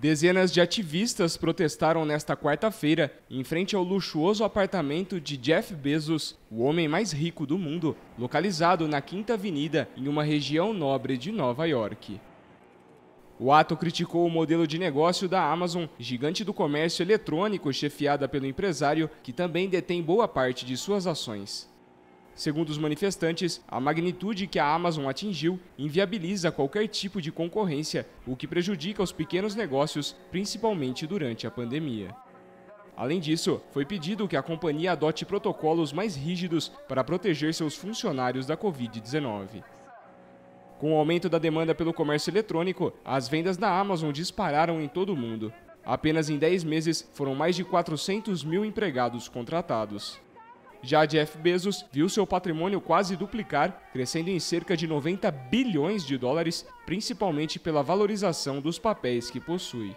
Dezenas de ativistas protestaram nesta quarta-feira em frente ao luxuoso apartamento de Jeff Bezos, o homem mais rico do mundo, localizado na Quinta Avenida, em uma região nobre de Nova York. O ato criticou o modelo de negócio da Amazon, gigante do comércio eletrônico chefiada pelo empresário, que também detém boa parte de suas ações. Segundo os manifestantes, a magnitude que a Amazon atingiu inviabiliza qualquer tipo de concorrência, o que prejudica os pequenos negócios, principalmente durante a pandemia. Além disso, foi pedido que a companhia adote protocolos mais rígidos para proteger seus funcionários da Covid-19. Com o aumento da demanda pelo comércio eletrônico, as vendas da Amazon dispararam em todo o mundo. Apenas em 10 meses foram mais de 400 mil empregados contratados. Já Jeff Bezos viu seu patrimônio quase duplicar, crescendo em cerca de 90 bilhões de dólares, principalmente pela valorização dos papéis que possui.